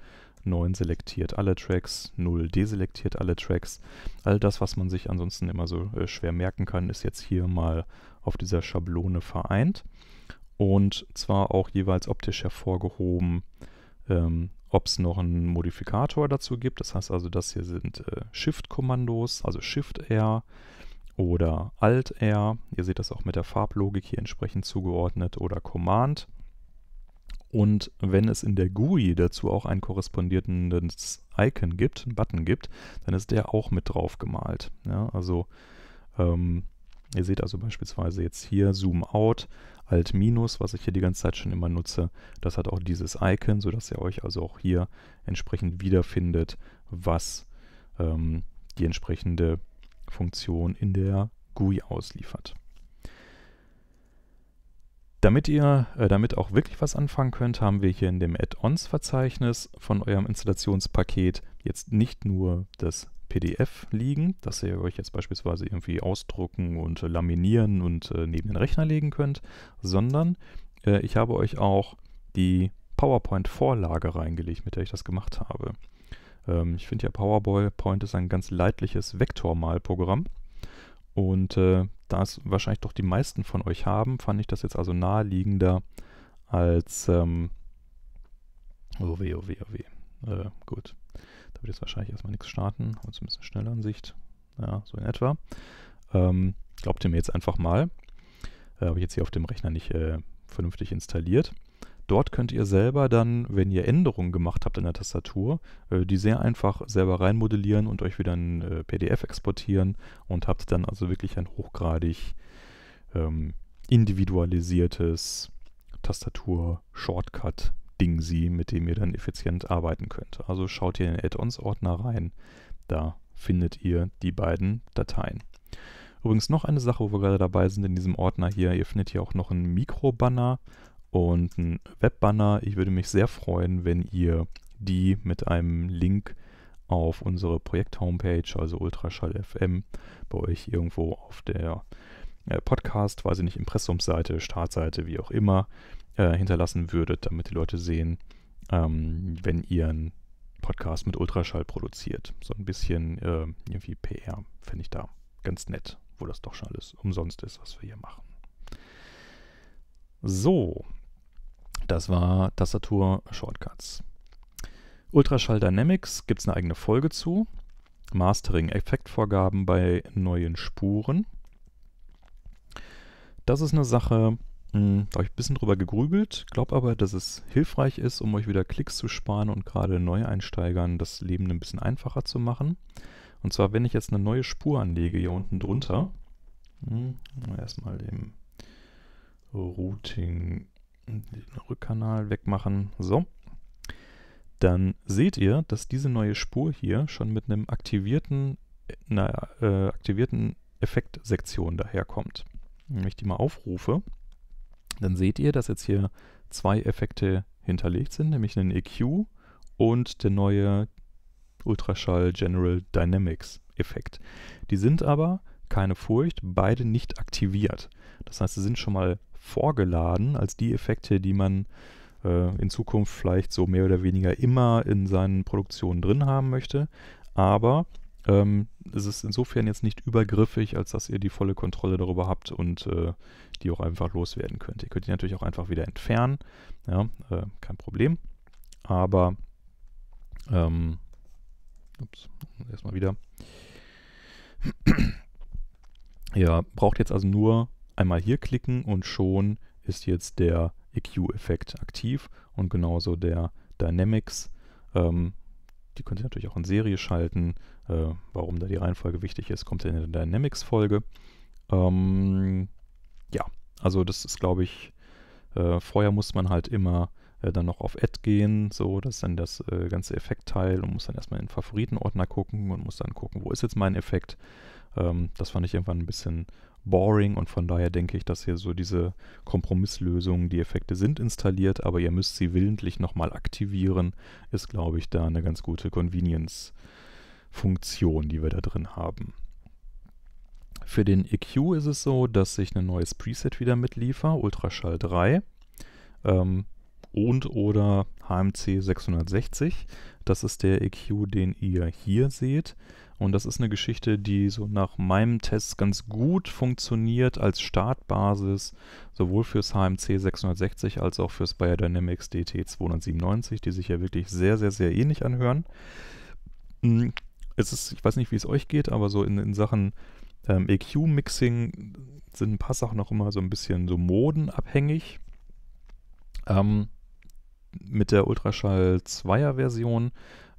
9 selektiert alle Tracks, 0 deselektiert alle Tracks. All das, was man sich ansonsten immer so äh, schwer merken kann, ist jetzt hier mal auf dieser Schablone vereint und zwar auch jeweils optisch hervorgehoben, ähm, ob es noch einen Modifikator dazu gibt. Das heißt also, das hier sind äh, Shift-Kommandos, also Shift-R oder Alt-R. Ihr seht das auch mit der Farblogik hier entsprechend zugeordnet oder Command. Und wenn es in der GUI dazu auch ein korrespondierendes Icon gibt, einen Button gibt, dann ist der auch mit drauf gemalt. Ja, also ähm, ihr seht also beispielsweise jetzt hier Zoom Out Alt Minus, was ich hier die ganze Zeit schon immer nutze. Das hat auch dieses Icon, sodass ihr euch also auch hier entsprechend wiederfindet, was ähm, die entsprechende Funktion in der GUI ausliefert. Damit ihr äh, damit auch wirklich was anfangen könnt, haben wir hier in dem Add-ons-Verzeichnis von eurem Installationspaket jetzt nicht nur das PDF liegen, das ihr euch jetzt beispielsweise irgendwie ausdrucken und laminieren und äh, neben den Rechner legen könnt, sondern äh, ich habe euch auch die PowerPoint-Vorlage reingelegt, mit der ich das gemacht habe. Ähm, ich finde ja PowerPoint ist ein ganz leidliches Vektormalprogramm. Und äh, da es wahrscheinlich doch die meisten von euch haben, fand ich das jetzt also naheliegender als... Ähm, oh weh, oh weh, oh weh. Äh, gut. Da wird jetzt wahrscheinlich erstmal nichts starten, aber bisschen schneller in Sicht. Ja, so in etwa. Ähm, glaubt ihr mir jetzt einfach mal. Äh, Habe ich jetzt hier auf dem Rechner nicht äh, vernünftig installiert. Dort könnt ihr selber dann, wenn ihr Änderungen gemacht habt in der Tastatur, äh, die sehr einfach selber reinmodellieren und euch wieder ein äh, PDF exportieren und habt dann also wirklich ein hochgradig ähm, individualisiertes Tastatur-Shortcut Ding sie, mit dem ihr dann effizient arbeiten könnt. Also schaut ihr in den Add-ons-Ordner rein, da findet ihr die beiden Dateien. Übrigens noch eine Sache, wo wir gerade dabei sind in diesem Ordner hier. Ihr findet hier auch noch einen Mikro-Banner und einen Web-Banner. Ich würde mich sehr freuen, wenn ihr die mit einem Link auf unsere Projekt-Homepage, also Ultraschall FM, bei euch irgendwo auf der äh, Podcast, weiß ich nicht, Impressumsseite, Startseite, wie auch immer, äh, hinterlassen würdet, damit die Leute sehen, ähm, wenn ihr einen Podcast mit Ultraschall produziert. So ein bisschen äh, irgendwie PR fände ich da ganz nett, wo das doch schon alles umsonst ist, was wir hier machen. So, das war Tastatur Shortcuts. Ultraschall Dynamics gibt es eine eigene Folge zu. Mastering, Effektvorgaben bei neuen Spuren. Das ist eine Sache, Mh, hm, da habe ich ein bisschen drüber gegrübelt, glaube aber, dass es hilfreich ist, um euch wieder Klicks zu sparen und gerade Neueinsteigern das Leben ein bisschen einfacher zu machen. Und zwar, wenn ich jetzt eine neue Spur anlege hier unten drunter, hm, erstmal im Routing den Rückkanal wegmachen, so, dann seht ihr, dass diese neue Spur hier schon mit einem aktivierten, einer äh, aktivierten Effektsektion daherkommt. Wenn ich die mal aufrufe, dann seht ihr, dass jetzt hier zwei Effekte hinterlegt sind, nämlich einen EQ und der neue Ultraschall General Dynamics Effekt. Die sind aber, keine Furcht, beide nicht aktiviert. Das heißt, sie sind schon mal vorgeladen als die Effekte, die man äh, in Zukunft vielleicht so mehr oder weniger immer in seinen Produktionen drin haben möchte. Aber ähm, ist insofern jetzt nicht übergriffig, als dass ihr die volle Kontrolle darüber habt und äh, die auch einfach loswerden könnt. Ihr könnt die natürlich auch einfach wieder entfernen, ja, äh, kein Problem. Aber, ähm, ups, erstmal wieder. ihr *clears throat* braucht jetzt also nur einmal hier klicken und schon ist jetzt der EQ-Effekt aktiv und genauso der Dynamics. Ähm, die könnt ihr natürlich auch in Serie schalten äh, warum da die Reihenfolge wichtig ist, kommt in der Dynamics-Folge. Ähm, ja, also das ist, glaube ich, äh, vorher muss man halt immer äh, dann noch auf Add gehen, so, das ist dann das äh, ganze Effektteil und muss dann erstmal in den Favoritenordner gucken und muss dann gucken, wo ist jetzt mein Effekt. Ähm, das fand ich irgendwann ein bisschen boring und von daher denke ich, dass hier so diese Kompromisslösungen, die Effekte sind installiert, aber ihr müsst sie willentlich nochmal aktivieren, ist, glaube ich, da eine ganz gute Convenience. Funktion, die wir da drin haben. Für den EQ ist es so, dass ich ein neues Preset wieder mitliefer, Ultraschall 3 ähm, und oder HMC 660. Das ist der EQ, den ihr hier seht. Und das ist eine Geschichte, die so nach meinem Test ganz gut funktioniert als Startbasis, sowohl fürs HMC 660 als auch fürs Biodynamics DT 297, die sich ja wirklich sehr, sehr, sehr ähnlich anhören. Hm, es ist, ich weiß nicht, wie es euch geht, aber so in, in Sachen ähm, EQ-Mixing sind ein paar Sachen auch immer so ein bisschen so modenabhängig. Ähm, mit der Ultraschall 2er Version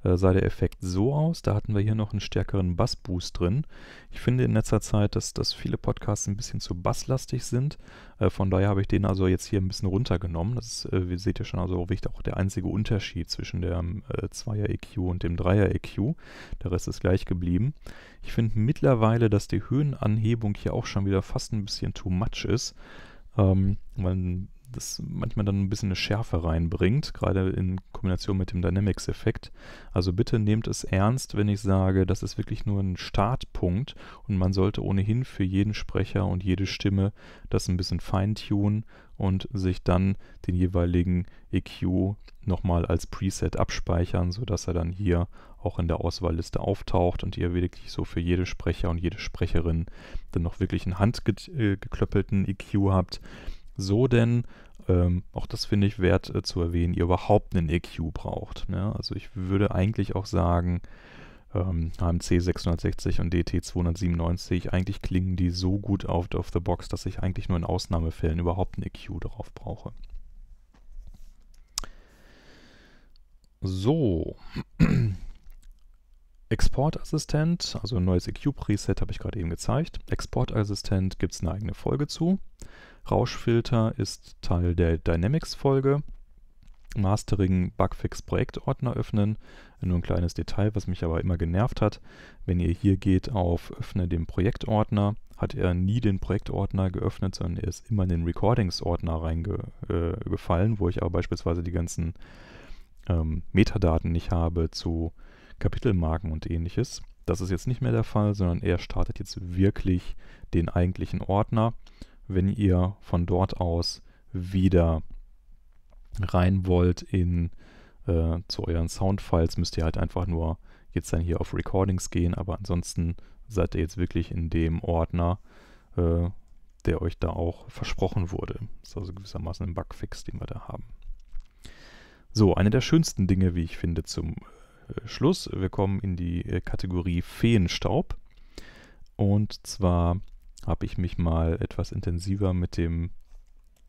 äh, sah der Effekt so aus. Da hatten wir hier noch einen stärkeren Bassboost drin. Ich finde in letzter Zeit, dass, dass viele Podcasts ein bisschen zu basslastig sind. Äh, von daher habe ich den also jetzt hier ein bisschen runtergenommen. Das ist, äh, seht ihr schon, also auch der einzige Unterschied zwischen dem äh, 2er EQ und dem 3er EQ. Der Rest ist gleich geblieben. Ich finde mittlerweile, dass die Höhenanhebung hier auch schon wieder fast ein bisschen too much ist. Ähm, man das manchmal dann ein bisschen eine Schärfe reinbringt, gerade in Kombination mit dem Dynamics-Effekt. Also bitte nehmt es ernst, wenn ich sage, das ist wirklich nur ein Startpunkt und man sollte ohnehin für jeden Sprecher und jede Stimme das ein bisschen feintunen und sich dann den jeweiligen EQ nochmal als Preset abspeichern, sodass er dann hier auch in der Auswahlliste auftaucht und ihr wirklich so für jede Sprecher und jede Sprecherin dann noch wirklich einen handgeklöppelten EQ habt, so denn, ähm, auch das finde ich wert äh, zu erwähnen, ihr überhaupt einen EQ braucht. Ne? Also ich würde eigentlich auch sagen, ähm, AMC 660 und DT 297, eigentlich klingen die so gut out of the box, dass ich eigentlich nur in Ausnahmefällen überhaupt einen EQ darauf brauche. So. *clears throat* Exportassistent, also ein neues EQ-Preset habe ich gerade eben gezeigt. Exportassistent gibt es eine eigene Folge zu. Rauschfilter ist Teil der Dynamics-Folge. Mastering Bugfix Projektordner öffnen. Nur ein kleines Detail, was mich aber immer genervt hat. Wenn ihr hier geht auf Öffne den Projektordner, hat er nie den Projektordner geöffnet, sondern er ist immer in den Recordings-Ordner reingefallen, äh, wo ich aber beispielsweise die ganzen ähm, Metadaten nicht habe zu Kapitelmarken und ähnliches. Das ist jetzt nicht mehr der Fall, sondern er startet jetzt wirklich den eigentlichen Ordner wenn ihr von dort aus wieder rein wollt in äh, zu euren Soundfiles, müsst ihr halt einfach nur jetzt dann hier auf Recordings gehen, aber ansonsten seid ihr jetzt wirklich in dem Ordner, äh, der euch da auch versprochen wurde. Das ist also gewissermaßen ein Bugfix, den wir da haben. So, eine der schönsten Dinge, wie ich finde, zum äh, Schluss. Wir kommen in die äh, Kategorie Feenstaub. Und zwar habe ich mich mal etwas intensiver mit dem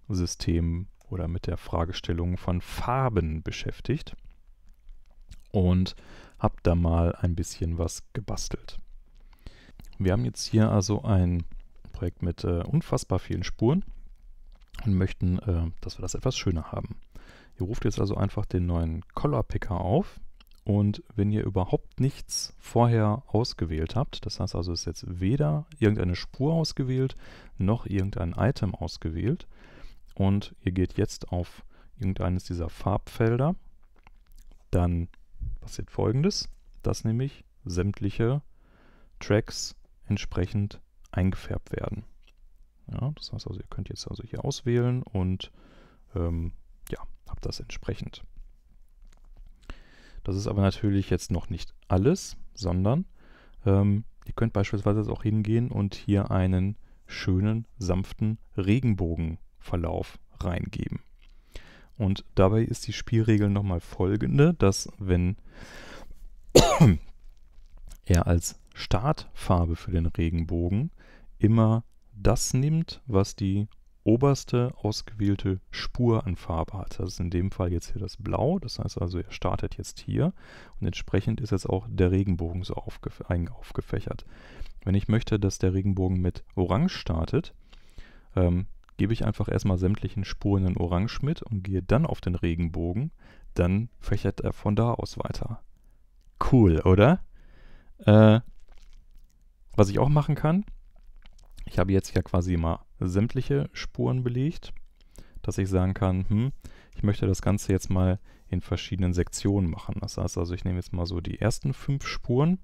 System oder mit der Fragestellung von Farben beschäftigt und habe da mal ein bisschen was gebastelt. Wir haben jetzt hier also ein Projekt mit äh, unfassbar vielen Spuren und möchten, äh, dass wir das etwas schöner haben. Ihr ruft jetzt also einfach den neuen Color Picker auf. Und wenn ihr überhaupt nichts vorher ausgewählt habt, das heißt also, es ist jetzt weder irgendeine Spur ausgewählt, noch irgendein Item ausgewählt, und ihr geht jetzt auf irgendeines dieser Farbfelder, dann passiert folgendes, dass nämlich sämtliche Tracks entsprechend eingefärbt werden. Ja, das heißt also, ihr könnt jetzt also hier auswählen und ähm, ja, habt das entsprechend. Das ist aber natürlich jetzt noch nicht alles, sondern ähm, ihr könnt beispielsweise auch hingehen und hier einen schönen, sanften Regenbogenverlauf reingeben. Und dabei ist die Spielregel nochmal folgende, dass wenn *coughs* er als Startfarbe für den Regenbogen immer das nimmt, was die oberste ausgewählte Spur an Farbe hat. Das ist in dem Fall jetzt hier das Blau, das heißt also, er startet jetzt hier und entsprechend ist jetzt auch der Regenbogen so aufgefächert. Wenn ich möchte, dass der Regenbogen mit Orange startet, ähm, gebe ich einfach erstmal sämtlichen Spuren in Orange mit und gehe dann auf den Regenbogen, dann fächert er von da aus weiter. Cool, oder? Äh, was ich auch machen kann, ich habe jetzt ja quasi mal sämtliche Spuren belegt, dass ich sagen kann, hm, ich möchte das Ganze jetzt mal in verschiedenen Sektionen machen. Das heißt also, ich nehme jetzt mal so die ersten fünf Spuren,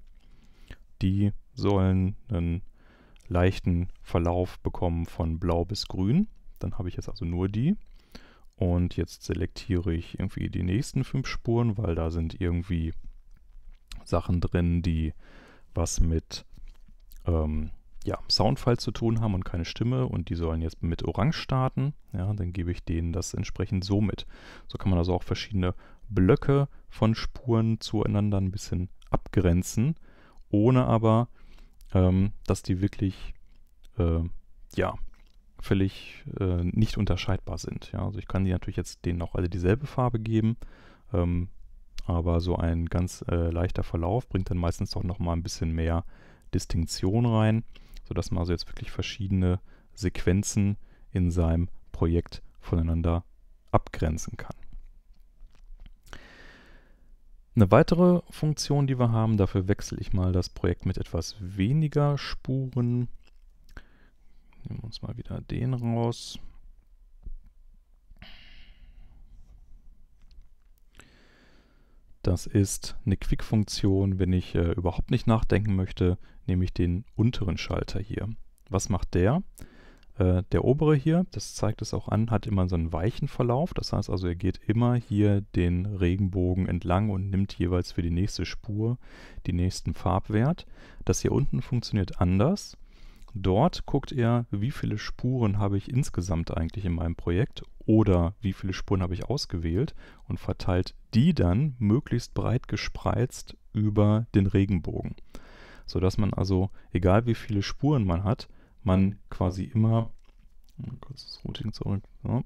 die sollen einen leichten Verlauf bekommen von blau bis grün. Dann habe ich jetzt also nur die. Und jetzt selektiere ich irgendwie die nächsten fünf Spuren, weil da sind irgendwie Sachen drin, die was mit ähm, ja, Soundfall zu tun haben und keine Stimme und die sollen jetzt mit Orange starten, ja, dann gebe ich denen das entsprechend so mit. So kann man also auch verschiedene Blöcke von Spuren zueinander ein bisschen abgrenzen, ohne aber, ähm, dass die wirklich, äh, ja, völlig äh, nicht unterscheidbar sind. Ja. Also ich kann die natürlich jetzt denen auch alle dieselbe Farbe geben, ähm, aber so ein ganz äh, leichter Verlauf bringt dann meistens doch nochmal ein bisschen mehr Distinktion rein sodass man also jetzt wirklich verschiedene Sequenzen in seinem Projekt voneinander abgrenzen kann. Eine weitere Funktion, die wir haben, dafür wechsle ich mal das Projekt mit etwas weniger Spuren. Nehmen wir uns mal wieder den raus. Das ist eine Quick-Funktion, wenn ich äh, überhaupt nicht nachdenken möchte nämlich den unteren Schalter hier. Was macht der? Äh, der obere hier, das zeigt es auch an, hat immer so einen weichen Verlauf. Das heißt also, er geht immer hier den Regenbogen entlang und nimmt jeweils für die nächste Spur den nächsten Farbwert. Das hier unten funktioniert anders. Dort guckt er, wie viele Spuren habe ich insgesamt eigentlich in meinem Projekt oder wie viele Spuren habe ich ausgewählt und verteilt die dann möglichst breit gespreizt über den Regenbogen sodass man also, egal wie viele Spuren man hat, man quasi immer, kurz oh das Routing zurück, so,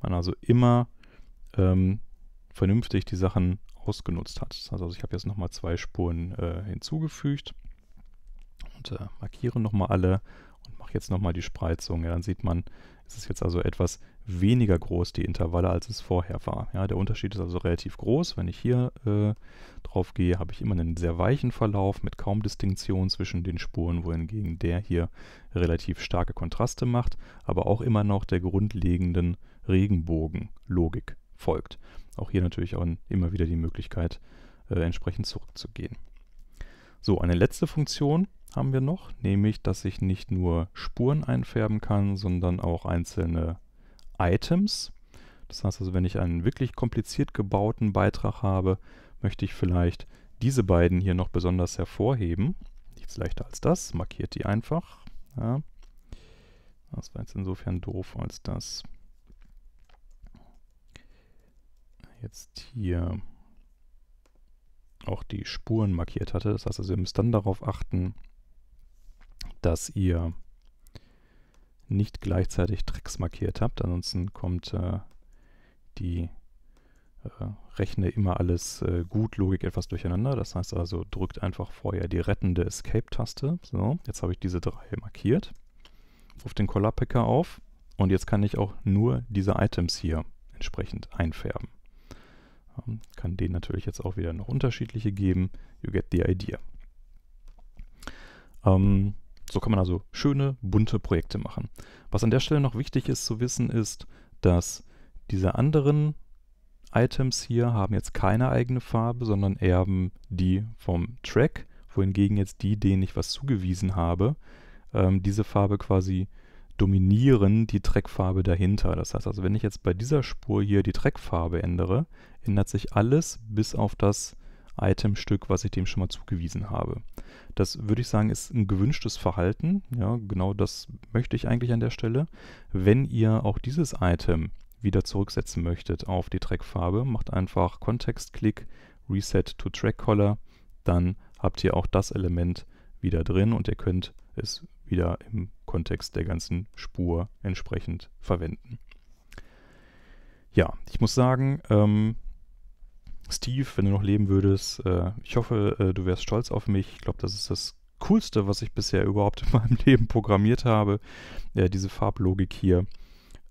man also immer ähm, vernünftig die Sachen ausgenutzt hat. Also ich habe jetzt nochmal zwei Spuren äh, hinzugefügt und äh, markiere nochmal alle und mache jetzt nochmal die Spreizung. Ja, dann sieht man, es ist jetzt also etwas weniger groß, die Intervalle, als es vorher war. Ja, der Unterschied ist also relativ groß. Wenn ich hier äh, drauf gehe, habe ich immer einen sehr weichen Verlauf mit kaum Distinktion zwischen den Spuren, wohingegen der hier relativ starke Kontraste macht, aber auch immer noch der grundlegenden Regenbogenlogik folgt. Auch hier natürlich auch immer wieder die Möglichkeit, äh, entsprechend zurückzugehen. So, eine letzte Funktion haben wir noch, nämlich, dass ich nicht nur Spuren einfärben kann, sondern auch einzelne Items. Das heißt also, wenn ich einen wirklich kompliziert gebauten Beitrag habe, möchte ich vielleicht diese beiden hier noch besonders hervorheben. Nichts leichter als das, markiert die einfach. Ja. Das war jetzt insofern doof, als das. jetzt hier auch die Spuren markiert hatte. Das heißt also, ihr müsst dann darauf achten, dass ihr nicht gleichzeitig Tricks markiert habt. Ansonsten kommt äh, die äh, Rechne immer alles äh, gut, Logik etwas durcheinander. Das heißt also, drückt einfach vorher die rettende Escape-Taste. So, jetzt habe ich diese drei markiert. Ruft den Color-Picker auf und jetzt kann ich auch nur diese Items hier entsprechend einfärben. Ähm, kann den natürlich jetzt auch wieder noch unterschiedliche geben. You get the idea. Ähm, so kann man also schöne, bunte Projekte machen. Was an der Stelle noch wichtig ist zu wissen ist, dass diese anderen Items hier haben jetzt keine eigene Farbe, sondern erben die vom Track, wohingegen jetzt die, denen ich was zugewiesen habe, ähm, diese Farbe quasi dominieren die Trackfarbe dahinter. Das heißt also, wenn ich jetzt bei dieser Spur hier die Trackfarbe ändere, ändert sich alles bis auf das Itemstück, was ich dem schon mal zugewiesen habe. Das würde ich sagen, ist ein gewünschtes Verhalten. Ja, genau das möchte ich eigentlich an der Stelle. Wenn ihr auch dieses Item wieder zurücksetzen möchtet auf die Trackfarbe, macht einfach Kontextklick, Reset to Track Color, dann habt ihr auch das Element wieder drin und ihr könnt es wieder im Kontext der ganzen Spur entsprechend verwenden. Ja, ich muss sagen, ähm, Steve, wenn du noch leben würdest, äh, ich hoffe, äh, du wärst stolz auf mich. Ich glaube, das ist das Coolste, was ich bisher überhaupt in meinem *laughs* Leben programmiert habe. Ja, äh, diese Farblogik hier.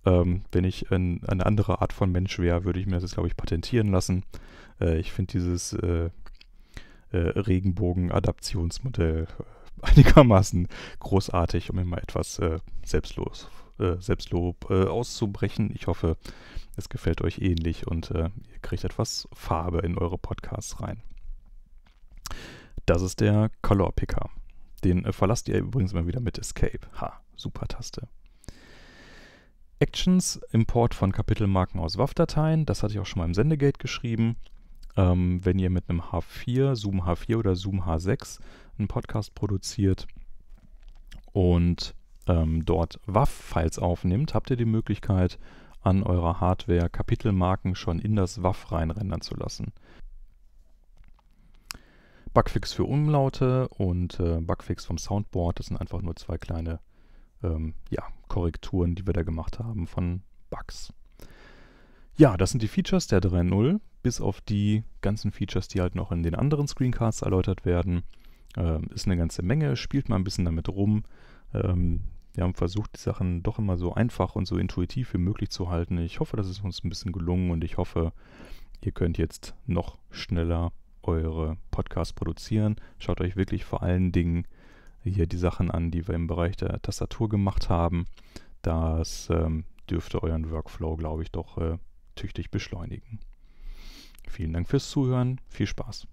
Ähm, wenn ich ein, eine andere Art von Mensch wäre, würde ich mir das glaube ich, patentieren lassen. Äh, ich finde dieses äh, äh, Regenbogen-Adaptionsmodell *laughs* einigermaßen großartig, um immer etwas selbstlos äh, Selbstlob äh, auszubrechen. Ich hoffe, es gefällt euch ähnlich und äh, ihr kriegt etwas Farbe in eure Podcasts rein. Das ist der Color Picker. Den äh, verlasst ihr übrigens immer wieder mit Escape. Ha, super Taste. Actions, Import von Kapitelmarken aus waf dateien das hatte ich auch schon mal im Sendegate geschrieben. Ähm, wenn ihr mit einem H4, Zoom H4 oder Zoom H6 einen Podcast produziert und ähm, dort waf files aufnimmt, habt ihr die Möglichkeit, an eurer Hardware Kapitelmarken schon in das WAF reinrendern zu lassen. Bugfix für Umlaute und äh, Bugfix vom Soundboard, das sind einfach nur zwei kleine ähm, ja, Korrekturen, die wir da gemacht haben von Bugs. Ja, das sind die Features der 3.0, bis auf die ganzen Features, die halt noch in den anderen Screencasts erläutert werden. Ähm, ist eine ganze Menge, spielt mal ein bisschen damit rum. Ähm, wir haben versucht, die Sachen doch immer so einfach und so intuitiv wie möglich zu halten. Ich hoffe, das ist uns ein bisschen gelungen und ich hoffe, ihr könnt jetzt noch schneller eure Podcasts produzieren. Schaut euch wirklich vor allen Dingen hier die Sachen an, die wir im Bereich der Tastatur gemacht haben. Das ähm, dürfte euren Workflow, glaube ich, doch äh, tüchtig beschleunigen. Vielen Dank fürs Zuhören. Viel Spaß.